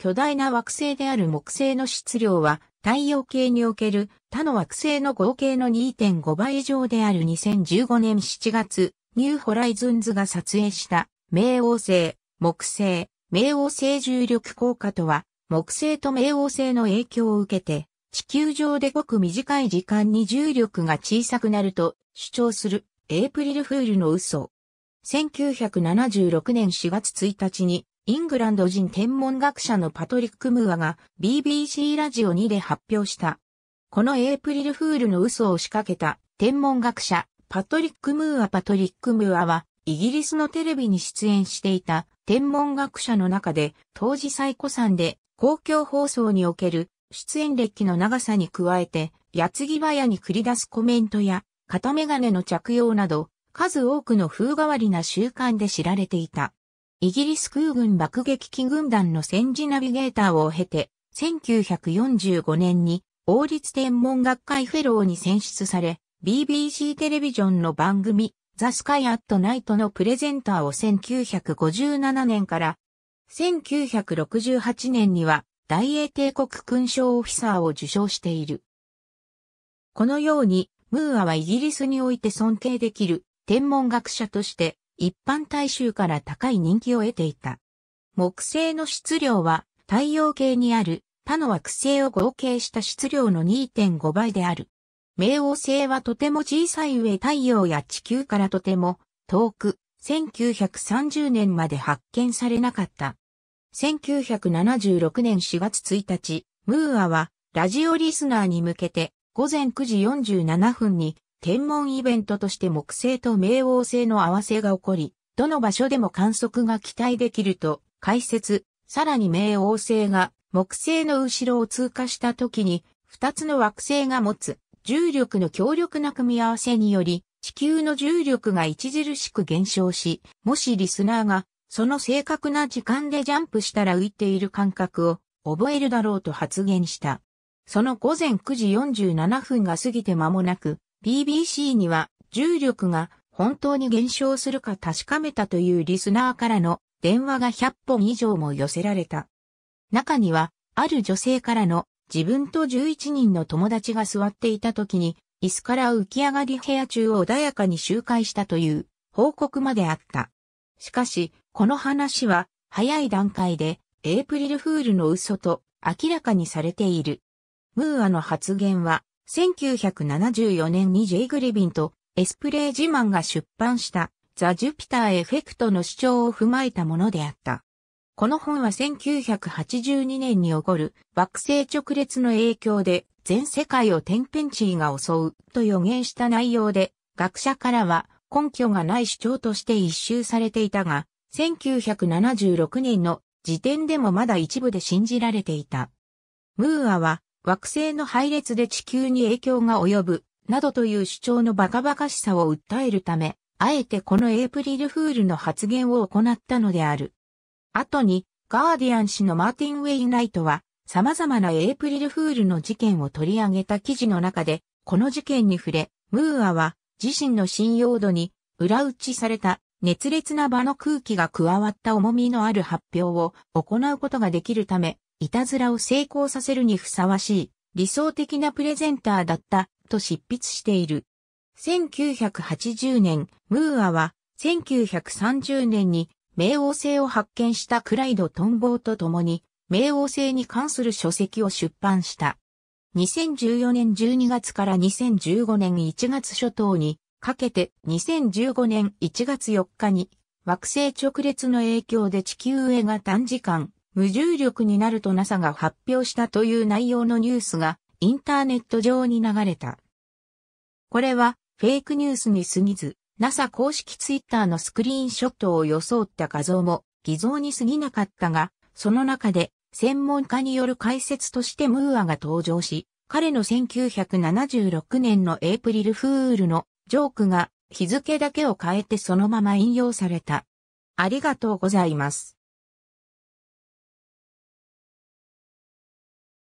巨大な惑星である木星の質量は太陽系における他の惑星の合計の2.5倍以上である2015年7月、ニューホライズンズが撮影した冥王星、木星、冥王星重力効果とは、木星と冥王星の影響を受けて、地球上でごく短い時間に重力が小さくなると主張するエイプリルフールの嘘。1976年4月1日にイングランド人天文学者のパトリック・ムーアが BBC ラジオ2で発表した。このエイプリルフールの嘘を仕掛けた天文学者パトリック・ムーアパトリック・ムーアはイギリスのテレビに出演していた天文学者の中で当時最古参で公共放送における出演歴の長さに加えて矢継ぎ早に繰り出すコメントや片眼鏡の着用など数多くの風変わりな習慣で知られていた。イギリス空軍爆撃機軍団の戦時ナビゲーターを経て、1945年に王立天文学会フェローに選出され、BBC テレビジョンの番組、ザ・スカイ・アット・ナイトのプレゼンターを1957年から、1968年には大英帝国勲章オフィサーを受賞している。このように、ムーアはイギリスにおいて尊敬できる天文学者として一般大衆から高い人気を得ていた。木星の質量は太陽系にある他の惑星を合計した質量の2.5倍である。冥王星はとても小さい上太陽や地球からとても遠く1930年まで発見されなかった。1976年4月1日、ムーアはラジオリスナーに向けて午前9時47分に天文イベントとして木星と冥王星の合わせが起こり、どの場所でも観測が期待できると解説、さらに冥王星が木星の後ろを通過した時に、二つの惑星が持つ重力の強力な組み合わせにより、地球の重力が著しく減少し、もしリスナーがその正確な時間でジャンプしたら浮いている感覚を覚えるだろうと発言した。その午前9時47分が過ぎて間もなく、BBC には重力が本当に減少するか確かめたというリスナーからの電話が100本以上も寄せられた。中には、ある女性からの自分と11人の友達が座っていた時に、椅子から浮き上がり部屋中を穏やかに周回したという報告まであった。しかし、この話は早い段階でエイプリルフールの嘘と明らかにされている。ムーアの発言は1974年に J. グリビンとエスプレージマンが出版したザ・ジュピター・エフェクトの主張を踏まえたものであった。この本は1982年に起こる惑星直列の影響で全世界を天変地異が襲うと予言した内容で学者からは根拠がない主張として一周されていたが1976年の時点でもまだ一部で信じられていた。ムーアは惑星の配列で地球に影響が及ぶ、などという主張のバカバカしさを訴えるため、あえてこのエイプリルフールの発言を行ったのである。後に、ガーディアン氏のマーティン・ウェイナイトは、様々なエイプリルフールの事件を取り上げた記事の中で、この事件に触れ、ムーアは自身の信用度に裏打ちされた熱烈な場の空気が加わった重みのある発表を行うことができるため、いたずらを成功させるにふさわしい、理想的なプレゼンターだった、と執筆している。1980年、ムーアは、1930年に、冥王星を発見したクライド・トンボーと共に、冥王星に関する書籍を出版した。2014年12月から2015年1月初頭に、かけて2015年1月4日に、惑星直列の影響で地球上が短時間、無重力になると NASA が発表したという内容のニュースがインターネット上に流れた。これはフェイクニュースに過ぎず、NASA 公式ツイッターのスクリーンショットを装った画像も偽造に過ぎなかったが、その中で専門家による解説としてムーアが登場し、彼の1976年のエイプリルフールのジョークが日付だけを変えてそのまま引用された。ありがとうございます。